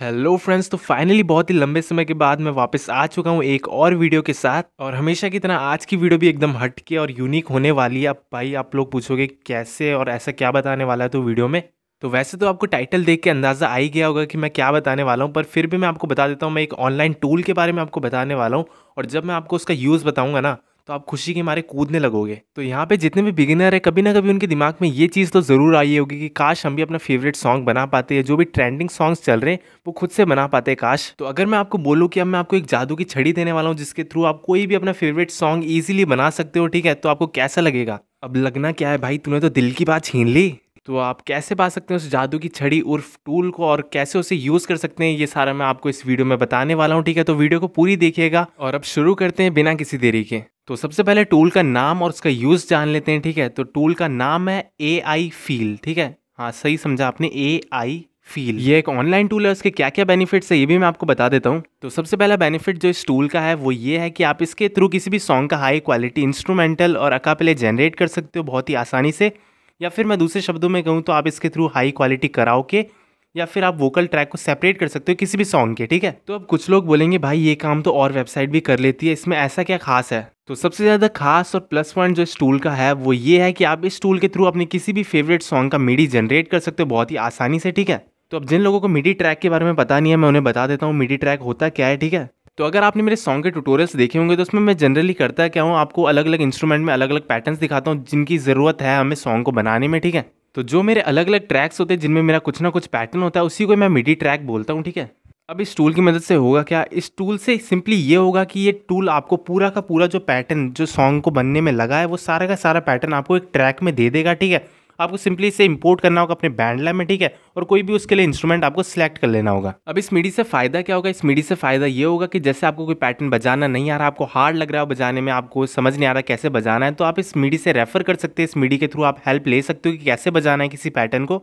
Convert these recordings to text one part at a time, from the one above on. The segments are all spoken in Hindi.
हेलो फ्रेंड्स तो फाइनली बहुत ही लंबे समय के बाद मैं वापस आ चुका हूँ एक और वीडियो के साथ और हमेशा की तरह आज की वीडियो भी एकदम हटके और यूनिक होने वाली है अब भाई आप लोग पूछोगे कैसे और ऐसा क्या बताने वाला है तो वीडियो में तो वैसे तो आपको टाइटल देख के अंदाज़ा आ ही गया होगा कि मैं क्या बताने वाला हूँ पर फिर भी मैं आपको बता देता हूँ मैं एक ऑनलाइन टूल के बारे में आपको बताने वाला हूँ और जब मैं आपको उसका यूज़ बताऊँगा ना तो आप खुशी के मारे कूदने लगोगे तो यहाँ पे जितने भी बिगिनर है कभी ना कभी उनके दिमाग में ये चीज़ तो ज़रूर आई होगी कि काश हम भी अपना फेवरेट सॉन्ग बना पाते हैं जो भी ट्रेंडिंग सॉन्ग्स चल रहे हैं वो खुद से बना पाते काश तो अगर मैं आपको बोलूँ कि अब मैं आपको एक जादू की छड़ी देने वाला हूँ जिसके थ्रू आप कोई भी अपना फेवरेट सॉन्ग ईजिली बना सकते हो ठीक है तो आपको कैसा लगेगा अब लगना क्या है भाई तूने तो दिल की बात छीन ली तो आप कैसे पा सकते हैं उस जादू की छड़ी उर्फ टूल को और कैसे उसे यूज़ कर सकते हैं ये सारा मैं आपको इस वीडियो में बताने वाला हूँ ठीक है तो वीडियो को पूरी देखिएगा और अब शुरू करते हैं बिना किसी देरी के तो सबसे पहले टूल का नाम और उसका यूज़ जान लेते हैं ठीक है तो टूल का नाम है ए आई फील ठीक है हाँ सही समझा आपने ए आई फील ये एक ऑनलाइन टूल है उसके क्या क्या बेनिफिट्स है ये भी मैं आपको बता देता हूँ तो सबसे पहला बेनिफिट जो इस टूल का है वो ये है कि आप इसके थ्रू किसी भी सॉन्ग का हाई क्वालिटी इंस्ट्रूमेंटल और अकापले जनरेट कर सकते हो बहुत ही आसानी से या फिर मैं दूसरे शब्दों में कहूँ तो आप इसके थ्रू हाई क्वालिटी कराओ के या फिर आप वोकल ट्रैक को सेपरेट कर सकते हो किसी भी सॉन्ग के ठीक है तो अब कुछ लोग बोलेंगे भाई ये काम तो और वेबसाइट भी कर लेती है इसमें ऐसा क्या खास है तो सबसे ज़्यादा खास और प्लस पॉइंट जो इस टूल का है वो ये है कि आप इस टूल के थ्रू अपने किसी भी फेवरेट सॉन्ग का मीडी जनरेट कर सकते हो बहुत ही आसानी से ठीक है तो अब जिन लोगों को मिडी ट्रैक के बारे में पता नहीं है मैं उन्हें बता देता हूँ मिडी ट्रैक होता क्या है ठीक है तो अगर आपने मेरे सॉन्ग के ट्यूटोरियल्स देखे होंगे तो उसमें मैं जनरली करता क्या हूँ आपको अलग अलग इंस्ट्रूमेंट में अलग अलग पैटर्न्स दिखाता हूँ जिनकी ज़रूरत है हमें सॉन्ग को बनाने में ठीक है तो जो मेरे अलग अलग ट्रैक्स होते हैं जिनमें मेरा कुछ ना कुछ पैटर्न होता है उसी को मैं मिडी ट्रैक बोलता हूँ ठीक है अब इस टूल की मदद से होगा क्या इस टूल से सिंपली ये होगा कि ये टूल आपको पूरा का पूरा जो पैटर्न जो सॉन्ग को बनने में लगा है वो सारा का सारा पैटर्न आपको एक ट्रैक में दे देगा ठीक है आपको सिंपली इसे इंपोर्ट करना होगा अपने बैंड में ठीक है और कोई भी उसके लिए इंस्ट्रूमेंट आपको सिलेक्ट कर लेना होगा अब इस मीडी से फायदा क्या होगा इस मीडी से फायदा ये होगा कि जैसे आपको कोई पैटर्न बजाना नहीं आ रहा आपको हार्ड लग रहा है बजाने में आपको समझ नहीं आ रहा कैसे बजाना है तो आप इस मीडी से रेफर कर सकते हैं इस मीडी के थ्रू आप हेल्प ले सकते हो कि कैसे बजाना है किसी पैटर्न को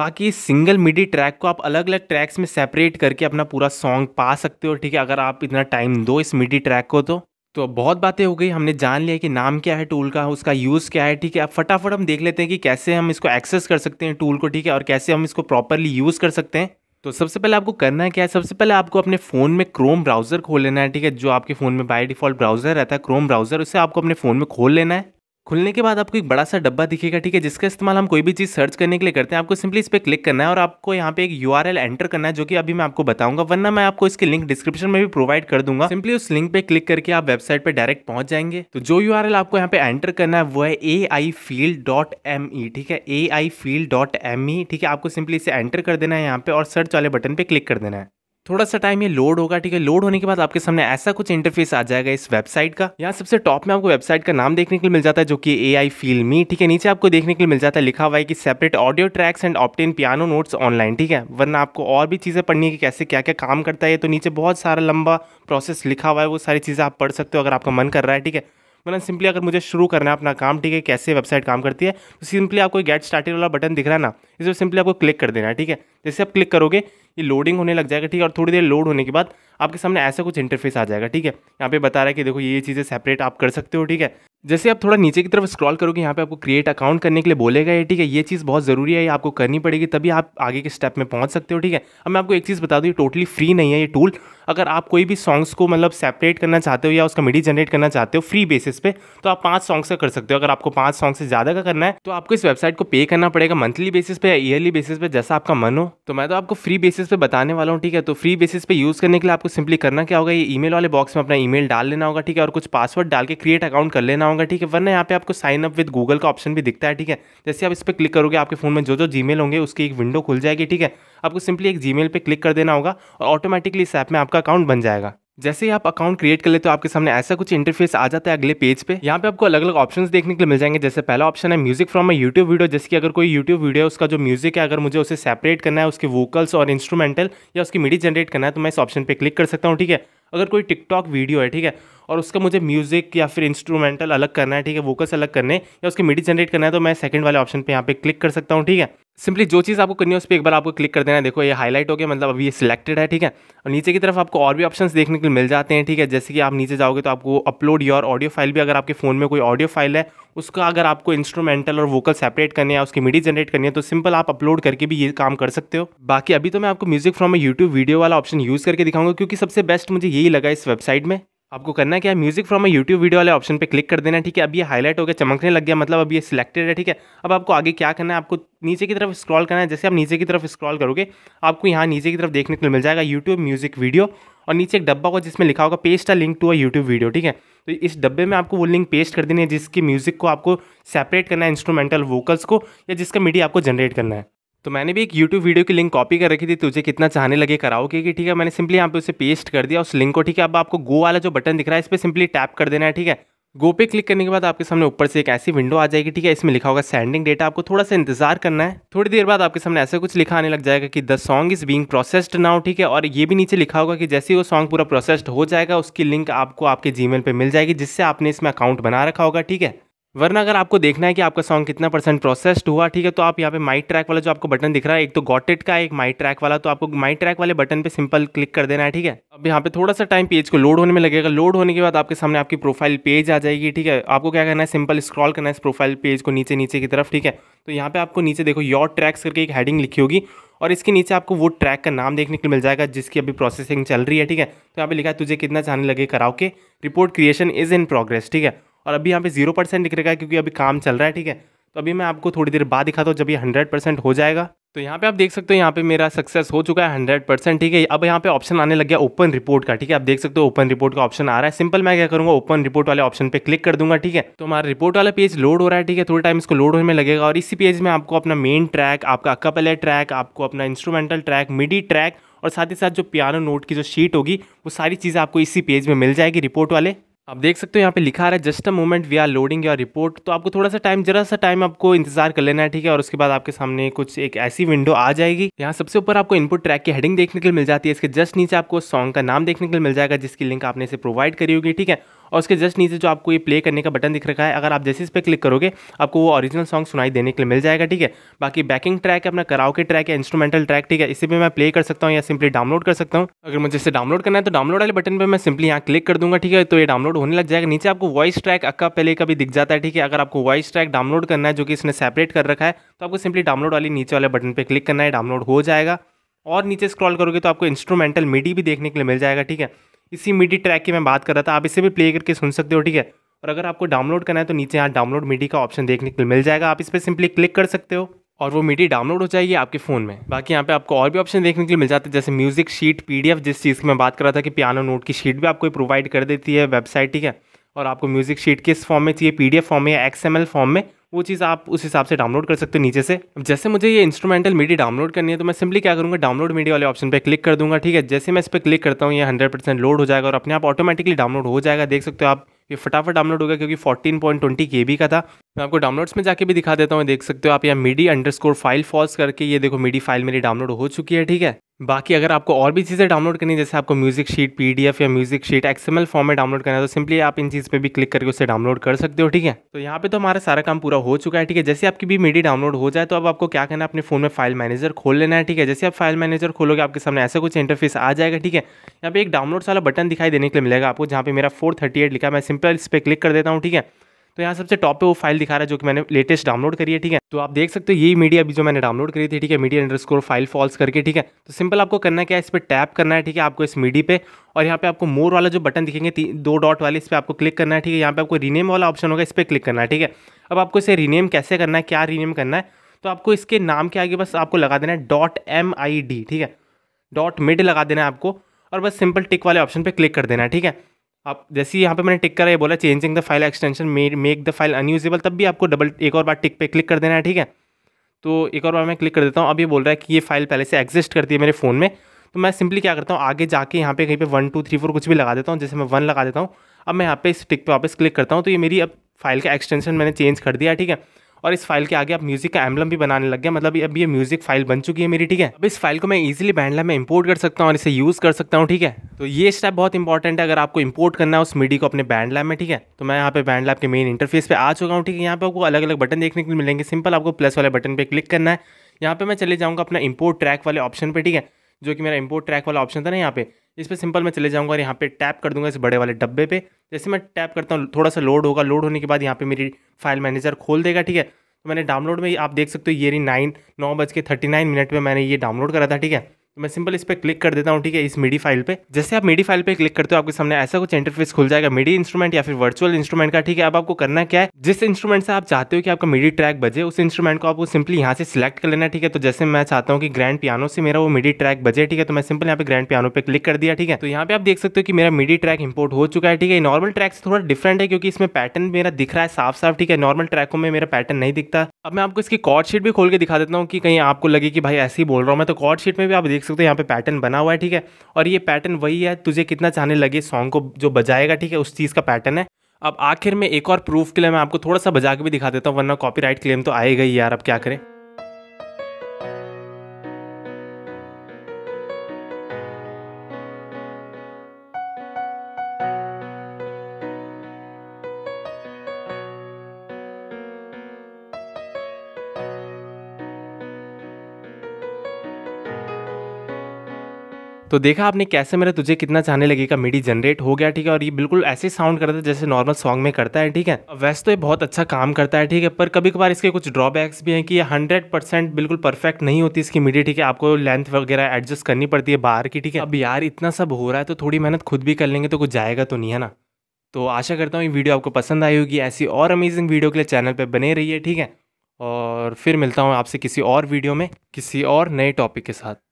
बाकी सिंगल मिडी ट्रैक को आप अलग अलग ट्रैक्स में सेपरेट करके अपना पूरा सॉन्ग पा सकते हो ठीक है अगर आप इतना टाइम दो इस मिडी ट्रैक को तो तो बहुत बातें हो गई हमने जान लिया कि नाम क्या है टूल का उसका यूज़ क्या है ठीक है अब फटाफट हम देख लेते हैं कि कैसे हम इसको एक्सेस कर सकते हैं टूल को ठीक है और कैसे हम इसको प्रॉपरली यूज़ कर सकते हैं तो सबसे पहले आपको करना है क्या है सबसे पहले आपको अपने फ़ोन में क्रोम ब्राउज़र खोल लेना है ठीक है जो आपके फ़ोन में बाय डिफ़ॉल्ट ब्राउज़र रहता है क्रोम ब्राउज़र उसे आपको अपने फ़ोन में खोल लेना है खुलने के बाद आपको एक बड़ा सा डब्बा दिखेगा ठीक है जिसका इस्तेमाल हम कोई भी चीज़ सर्च करने के लिए करते हैं आपको सिंपली इस पर क्लिक करना है और आपको यहाँ पे एक यू एंटर करना है जो कि अभी मैं आपको बताऊंगा वरना मैं आपको इसकी लिंक डिस्क्रिप्शन में भी प्रोवाइड कर दूंगा सिंपली उस लिंक पे क्लिक करके आप वेबसाइट पर डायरेक्ट पहुंच जाएंगे तो जो यू आपको यहाँ पे एंटर करना है वो है A I field dot M E ठीक है A I field dot M E ठीक है आपको सिंपली इसे एंटर कर देना है यहाँ पे और सर्च वाले बटन पर क्लिक कर देना है थोड़ा सा टाइम ये लोड होगा ठीक है लोड होने के बाद आपके सामने ऐसा कुछ इंटरफेस आ जाएगा इस वेबसाइट का यहाँ सबसे टॉप में आपको वेबसाइट का नाम देखने के लिए मिल जाता है जो कि ए आई फील मी ठीक है नीचे आपको देखने के लिए मिल जाता है लिखा हुआ है कि separate audio tracks and obtain piano notes online ठीक है वरना आपको और भी चीज़ें पढ़नी है कि कैसे क्या क्या काम करता है तो नीचे बहुत सारा लंबा प्रोसेस लिखा हुआ है वो सारी चीज़ें आप पढ़ सकते हो अगर आपका मन कर रहा है ठीक है वरना सिंपली अगर मुझे शुरू करना है अपना काम ठीक है कैसे वेबसाइट काम करती है तो सिंपली आपको गेट स्टार्टेड वाला बटन दिख रहा है ना इस पर सिंपली आपको क्लिक कर देना है ठीक है जैसे आप क्लिक करोगे ये लोडिंग होने लग जाएगा ठीक है और थोड़ी देर लोड होने के बाद आपके सामने ऐसा कुछ इंटरफेस आ जाएगा ठीक है यहाँ पे बता रहा है कि देखो ये चीज़ें सेपरेट आप कर सकते हो ठीक है जैसे आप थोड़ा नीचे की तरफ स्क्रॉल करोगे यहाँ पे आपको क्रिएट अकाउंट करने के लिए बोलेगा ये ठीक है ये चीज़ बहुत ज़रूरी है ये आपको करनी पड़ेगी तभी आप आगे के स्टेप में पहुँच सकते हो ठीक है अब मैं आपको एक चीज़ बता दूँ ये टोटली फ्री नहीं है ये टूल अगर आप कोई भी सॉन्ग्स को मतलब सेपरेट करना चाहते हो या उसका मिडी जनरेट करना चाहते हो फ्री बेसिस पे तो आप पाँच सॉन्ग्स का कर सकते हो अगर आपको पाँच सॉन्ग से ज़्यादा का करना है तो आपको इस वेबसाइट को पे करना पड़ेगा मंथली बेसिस पे या ईयरली बेसिस पे जैसा आपका मन हो तो मैं तो आपको फ्री बेसिस पे बताने वाला हूँ ठीक है तो फ्री बेसिस पे यूज़ करने के लिए आपको सिंपली करना क्या होगा ये ई वाले बॉक्स में अपना ई डाल लेना होगा ठीक है और कुछ पासवर्ड डाल के क्रिएट अकाउंट कर लेना होगा चाहूँगा ठीक है वरना यहाँ पे आपको साइन अप विद गूगल का ऑप्शन भी दिखता है ठीक है जैसे आप इस पर क्लिक करोगे आपके फ़ोन में जो जो जी होंगे उसकी एक विंडो खुल जाएगी ठीक है आपको सिंपली एक जीमेल पर क्लिक कर देना होगा और ऑटोमेटिकली इस ऐप में आपका अकाउंट बन जाएगा जैसे ही आप अकाउंट क्रिएट कर लेते तो आपके सामने ऐसा कुछ इंटरफेस आ जाता है अगले पेज पे यहाँ पे आपको अलग अलग ऑप्शंस देखने के लिए मिल जाएंगे जैसे पहला ऑप्शन है music from my YouTube video जैसे कि अगर कोई यूट्यूब वीडियो है उसका जो म्यूजिक है अगर मुझे उसे सेपरेट करना है उसके वोकल्स और इंस्ट्रूमेंटल या उसकी मीडी जनरेट करना है तो मैं इस ऑप्शन पर क्लिक कर सकता हूँ ठीक है अगर कोई टिकटॉक वीडियो है ठीक है और उसका मुझे म्यूज़िक या फिर इंस्ट्रूमेंटल अलग करना है ठीक है वोकल्स अलग करने या उसके मिडी जनरेट करना है तो मैं सेकंड वाले ऑप्शन पे यहाँ पे क्लिक कर सकता हूँ ठीक है सिंपली जो चीज़ आपको करनी है उस पर एक बार आपको क्लिक कर देना है देखो ये हाईलाइट हो गया मतलब अभी ये सिलेक्टेड है ठीक है और नीचे की तरफ आपको और भी ऑप्शंस देखने के लिए मिल जाते हैं ठीक है जैसे कि आप नीचे जाओगे तो आपको अपलोड योर ऑडियो फाइल भी अगर आपके फ़ोन में कोई ऑडियो फाइल है उसका अगर आपको इंस्ट्रूमेंटल और वोकल सेपरेट करने है उसकी मिडी जनरेट करनी है तो सिंपल आप अपलोड करके भी ये काम कर सकते हो बाकी अभी तो मैं आपको म्यूज़िक फ्रॉम यूट्यूब वीडियो वाला ऑप्शन यूज़ करके दिखाऊंगा क्योंकि सबसे बेस्ट मुझे यही लगा इस वेबसाइट में आपको करना क्या है music from a YouTube video वाले ऑप्शन पे क्लिक कर देना ठीक है अब ये हाईलाइट हो गया चमकने लग गया मतलब अब ये सिलेक्टेड है ठीक है अब आपको आगे क्या करना है आपको नीचे की तरफ स्क्रॉल करना है जैसे आप नीचे की तरफ स्क्रॉल करोगे आपको यहाँ नीचे की तरफ देखने को मिल जाएगा यूट्यूब म्यूजिक वीडियो और नीचे एक डब्बा होगा जिसमें लिखा होगा paste a link to a YouTube video ठीक है तो इस डब्बे में आपको वो लिंक पेस्ट कर देनी है जिसकी म्यूजिक को आपको सेपरेट करना है इंस्ट्रूमेंटल वोकल्स को या जिसका मीडिया आपको जनरेट करना है तो मैंने भी एक यूट्यूब वीडियो की लिंक कॉपी कर रखी थी तुझे कितना चाहने लगे कराओ कि ठीक है मैंने सिंपली यहाँ पे उसे पेस्ट कर दिया उस लिंक को ठीक है अब आपको गो वाला जो बटन दिख रहा है इस पर सिंपली टैप कर देना है ठीक है गो पे क्लिक करने के बाद आपके सामने ऊपर से एक ऐसी विंडो आ जाएगी ठीक है इसमें लिखा होगा सेंडिंग डेटा आपको थोड़ा सा इंतजार करना है थोड़ी देर बाद आपके सामने ऐसा कुछ लिखा आने लग जाएगा कि the song is being processed now ठीक है और ये भी नीचे लिखा होगा कि जैसे ही वो सॉन्ग पूरा प्रोसेस्ड हो जाएगा उसकी लिंक आपको आपके जी पर मिल जाएगी जिससे आपने इसमें अकाउंट बना रखा होगा ठीक है वरना अगर आपको देखना है कि आपका सॉन्ग कितना परसेंट प्रोसेस्ड हुआ ठीक है तो आप यहाँ पे माई ट्रैक वाला जो आपको बटन दिख रहा है एक तो गॉट का एक माई ट्रैक वाला तो आपको माई ट्रैक वाले बटन पे सिंपल क्लिक कर देना है ठीक है अब यहाँ पे थोड़ा सा टाइम पेज को लोड होने में लगेगा लोड होने के बाद आपके सामने आपकी प्रोफाइल पेज आ जाएगी ठीक है आपको क्या करना है सिंपल स्क्रॉल करना है इस प्रोफाइल पेज को नीचे नीचे की तरफ ठीक है तो यहाँ पे आपको नीचे देखो योर ट्रैक्स करके एक हेडिंग लिखी होगी और इसके नीचे आपको वो ट्रैक का नाम देखने को मिल जाएगा जिसकी अभी प्रोसेसिंग चल रही है ठीक है तो यहाँ पे लिखा है तुझे कितना चाहने लगे कराओ के report creation is in progress ठीक है और अभी यहाँ पे जीरो परसेंट दिख रहेगा क्योंकि अभी काम चल रहा है ठीक है तो अभी मैं आपको थोड़ी देर बाद दिखाता हूँ जब ये हंड्रेड परसेंट हो जाएगा तो यहाँ पे आप देख सकते हो यहाँ पे मेरा सक्सेस हो चुका है हंड्रेड परसेंट ठीक है अब यहाँ पे ऑप्शन आने लग गया ओपन रिपोर्ट का ठीक है आप देख सकते हो ओपन रिपोर्ट का ऑप्शन आ रहा है सिंपल मैं क्या करूँगा ओपन रिपोर्ट वाले ऑप्शन पे क्लिक कर दूंगा ठीक है तो हमारा रिपोर्ट वाला पेज लोड हो रहा है ठीक है थोड़ा टाइम इसको लोड होने में लगेगा और इसी पेज में आपको अपना मेन ट्रैक आपका कपले ट्रैक आपको अपना इंस्ट्रूमेंटल ट्रैक मिडी ट्रैक और साथ ही साथ जो पियानो नोट की जो शीट होगी वो सारी चीज़ें आपको इसी पेज में मिल जाएगी रिपोर्ट वाले आप देख सकते हो यहाँ पे लिखा रहा है just a moment we are loading your report तो आपको थोड़ा सा टाइम जरा सा टाइम आपको इंतजार कर लेना है ठीक है और उसके बाद आपके सामने कुछ एक ऐसी विंडो आ जाएगी यहाँ सबसे ऊपर आपको इनपुट ट्रैक की हेडिंग देखने के लिए मिल जाती है इसके जस्ट नीचे आपको सॉन्ग का नाम देखने के लिए मिल जाएगा जिसकी लिंक आपने इसे प्रोवाइड करी होगी ठीक है और उसके जस्ट नीचे जो आपको ये प्ले करने का बटन दिख रखा है अगर आप जैसे इस पर क्लिक करोगे आपको वो ऑरिजिनल सॉन्ग सुनाई देने के लिए मिल जाएगा ठीक है बाकी बैकिंग ट्रैक है अपना कराओ के ट्रैक है इंस्ट्रूमेंटल ट्रैक ठीक है इसे भी मैं प्ले कर सकता हूँ या सिंपली डाउनलोड कर सकता हूँ अगर मुझे इसे डाउनलोड करना है तो डाउनलोड वाले बटन पर मैं सिंपली यहाँ क्लिक कर दूंगा ठीक है तो ये डाउनलोड होने लग जाएगा नीचे आपको वॉइस ट्रैक अक्का पहले का भी दिख जाता है ठीक है अगर आपको वॉइस ट्रैक डाउनलोड करना है जो कि इसने सेपरेट कर रखा है तो आपको सिंपली डाउनलोड वाली नीचे वाले बटन पर क्लिक करना है डाउनलोड हो जाएगा और नीचे स्क्रॉल करोगे तो आपको इंस्ट्रूमेंटल मीडी भी देखने के लिए मिल जाएगा ठीक है इसी मिडी ट्रैक की मैं बात कर रहा था आप इसे भी प्ले करके सुन सकते हो ठीक है और अगर आपको डाउनलोड करना है तो नीचे यहाँ डाउनलोड मिडी का ऑप्शन देखने को मिल जाएगा आप इस पर सिंपली क्लिक कर सकते हो और वो मीडिया डाउनलोड हो जाएगी आपके फ़ोन में बाकी यहाँ पे आपको और भी ऑप्शन देखने के लिए मिल जाते हैं जैसे म्यूज़िक शीट पीडीएफ जिस चीज़ की मैं बात कर रहा था कि पियानो नोट की शीट भी आपको प्रोवाइड कर देती है वेबसाइट ठीक है और आपको म्यूज़िक शीट किस फॉर्म में चाहिए पीडीएफ फॉर्म में या एक्सएमएल फॉर्म में वो चीज़ आप उस हिसाब से डाउनलोड कर सकते हो नीचे से जैसे मुझे ये इंस्ट्रूमेंटल मीडिया डाउनलोड करनी है तो मैं सिंपली क्या करूँगा डाउनलोड मीडिया वाले ऑप्शन पर क्लिक कर दूंगा ठीक है जैसे मैं इस पर क्लिक करता हूँ ये हंड्रेड परसेंट लोड हो जाएगा और अपने आप ऑटोमेटिकली डाउनलोड हो जाएगा देख सकते हो आप ये फटाफट डाउनलोड हो गया क्योंकि 14.20 पॉइंट का था मैं आपको डाउनलोड्स में जाके भी दिखा देता हूँ देख सकते हो आप यहाँ मीडी अंडरस्कोर फाइल फॉल्स करके ये देखो मीडी फाइल मेरी डाउनलोड हो चुकी है ठीक है बाकी अगर आपको और भी चीज़ें डाउनलोड करनी जैसे आपको म्यूजिक शीट पीडीएफ या म्यूजिक शीट एक्सएमएल फॉर्म में डाउनलोड करना है तो सिंपली आप इन चीज़ पे भी क्लिक करके उसे डाउनलोड कर सकते हो ठीक है तो यहाँ पे तो हमारा सारा काम पूरा हो चुका है ठीक है जैसे आपकी भी मीडी डाउनलोड हो जाए तो अब आपको क्या करना है अपने फोन में फाइल मैनेजर खोल लेना है ठीक है जैसे आप फाइल मैनेजर खोलोगे आपके सामने ऐसा कुछ इंटरफेस आ जाएगा ठीक है यहाँ पे एक डाउनलोड वाला बटन दिखाई देने के लिए मिलेगा आपको जहाँ पे मेरा फोर लिखा मैं सिंपल इस पर क्लिक कर देता हूँ ठीक है तो यहाँ सबसे टॉप पे वो फाइल दिखा रहा है जो कि मैंने लेटेस्ट डाउनलोड करी है ठीक है तो आप देख सकते हो यही मीडिया अभी जो मैंने डाउनलोड करी थी ठीक है media underscore file false करके ठीक है तो सिंपल आपको करना क्या है इस पर टैप करना है ठीक है आपको इस मीडी पे और यहाँ पे आपको मोर वाला जो बटन दिखेंगे दो डॉट वाले इस पर आपको क्लिक करना है ठीक है यहाँ पे आपको रीनेम वाला ऑप्शन होगा इस पर क्लिक करना है ठीक है अब आपको इसे रीनेम कैसे करना है क्या रीनेम करना है तो आपको इसके नाम के आगे बस आपको लगा देना है डॉट एम आई डी ठीक है डॉट मिड लगा देना है आपको और बस सिंपल टिक वाले ऑप्शन पर क्लिक कर देना है ठीक है आप जैसे यहाँ पे मैंने टिक करा ये बोला changing the file extension make the file unusable तब भी आपको डबल एक और बार टिक पे क्लिक कर देना है ठीक है तो एक और बार मैं क्लिक कर देता हूँ अब ये बोल रहा है कि ये फाइल पहले से एग्जिस्ट करती है मेरे फ़ोन में तो मैं सिंपली क्या करता हूँ आगे जाके यहाँ पे कहीं पे वन टू थ्री फोर कुछ भी लगा देता हूँ जैसे मैं वन लगा देता हूँ अब मैं यहाँ पे इस टिक पे वापस क्लिक करता हूँ तो ये मेरी अब फाइल का एक्सटेंशन मैंने चेंज कर दिया ठीक है और इस फाइल के आगे आप म्यूजिक का एम्बलम भी बनाने लग गया मतलब अब ये म्यूजिक फाइल बन चुकी है मेरी ठीक है अब इस फाइल को मैं इजीली बैंडला में इंपोर्ट कर सकता हूँ और इसे यूज़ कर सकता हूँ ठीक है तो ये स्टेप बहुत इंपॉर्टेंट है अगर आपको इंपोर्ट करना है उस मीडी को अपने बैंड लैब में ठीक है तो मैं यहाँ पे बैंड लैब के मेन इंटरफेस पे आ चुका हूँ ठीक है यहाँ पे आपको अलग अलग बटन देखने को मिलेंगे सिंपल आपको प्लस वाले बटन पर क्लिक करना है यहाँ पे मैं चले जाऊँगा अपना इंपोर्ट ट्रैक वाले ऑप्शन पे ठीक है जो कि मेरा इंपोर्ट ट्रैक वाला ऑप्शन था ना यहाँ पे इस पर सिंपल मैं चले जाऊँगा और यहाँ पर टैप कर दूँगा इस बड़े वाले डब्बे पे जैसे मैं टैप करता हूँ थोड़ा सा लोड होगा लोड होने के बाद यहाँ पर मेरी फाइल मैनेजर खोल देगा ठीक है तो मैंने डाउनलोड में आप देख सकते हो ये नाइन नौ बज के थर्टी नाइन मिनट में मैंने ये डाउनलोड करा था ठीक है तो मैं सिंपल इस पर क्लिक कर देता हूँ ठीक है इस मीडी फाइल पे जैसे आप मीडी फाइल पे क्लिक करते हो आपके सामने ऐसा कुछ इंटरफेस खुल जाएगा मीडी इंस्ट्रूमेंट या फिर वर्चुअल इंस्ट्रूमेंट का ठीक है अब आपको करना क्या है जिस इंस्ट्रूमेंट से आप चाहते हो कि आपका मीडी ट्रैक बजे उस इंस्ट्रूमेंट को आपको सिंपली यहाँ से सिलेक्ट कर लेना ठीक है तो जैसे मैं चाहता हूँ कि ग्रैंड पियानो से मेरा वो मीडी ट्रैक बजे ठीक है तो मैं सिंपल यहाँ पे ग्रैंड पियानो पे क्लिक कर दिया ठीक है तो यहाँ पे आप देख सकते हो कि मेरा मीडी ट्रैक इंपोर्ट हो चुका है ठीक है नॉर्मल ट्रैक से थोड़ा डिफरेंट है क्योंकि इसमें पैटर्न मेरा दिख रहा है साफ साफ ठीक है नॉर्मल ट्रैकों में मेरा पैटर्न नहीं दिखता अब मैं आपको इसकी कॉर्ड शीट भी खोल के दिखा देता हूँ कि कहीं आपको लगे कि भाई ऐसे ही बोल रहा हूँ मैं तो कॉर्ड शीट में भी आप देख सकते हो यहाँ पे पैटर्न बना हुआ है ठीक है और ये पैटर्न वही है तुझे कितना चाहने लगे सॉन्ग को जो बजाएगा ठीक है उस चीज़ का पैटर्न है अब आखिर में एक और प्रूफ के लिए मैं आपको थोड़ा सा बजा के भी दिखा देता हूँ वरना कॉपीराइट क्लेम तो आएगा ही यार अब क्या करें तो देखा आपने कैसे मेरा तुझे कितना चाहने लगेगा मिडी जनरेट हो गया ठीक है और ये बिल्कुल ऐसे साउंड करता है जैसे नॉर्मल सॉन्ग में करता है ठीक है वैसे तो ये बहुत अच्छा काम करता है ठीक है पर कभी कभार इसके कुछ ड्रॉबैक्स भी हैं कि ये हंड्रेड परसेंट बिल्कुल परफेक्ट नहीं होती इसकी मिडी ठीक है आपको लेंथ वगैरह एडजस्ट करनी पड़ती है बाहर की ठीक है अब यार इतना सब हो रहा है तो थोड़ी मेहनत खुद भी कर लेंगे तो कुछ जाएगा तो नहीं है ना तो आशा करता हूँ ये वीडियो आपको पसंद आई होगी ऐसी और अमेजिंग वीडियो के लिए चैनल पर बने रही ठीक है और फिर मिलता हूँ आपसे किसी और वीडियो में किसी और नए टॉपिक के साथ